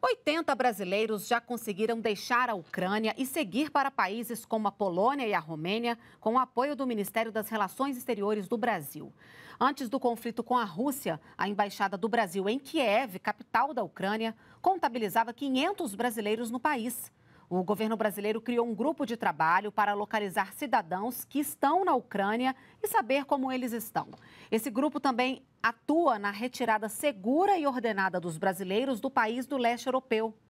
80 brasileiros já conseguiram deixar a Ucrânia e seguir para países como a Polônia e a Romênia, com o apoio do Ministério das Relações Exteriores do Brasil. Antes do conflito com a Rússia, a embaixada do Brasil em Kiev, capital da Ucrânia, contabilizava 500 brasileiros no país. O governo brasileiro criou um grupo de trabalho para localizar cidadãos que estão na Ucrânia e saber como eles estão. Esse grupo também atua na retirada segura e ordenada dos brasileiros do país do leste europeu.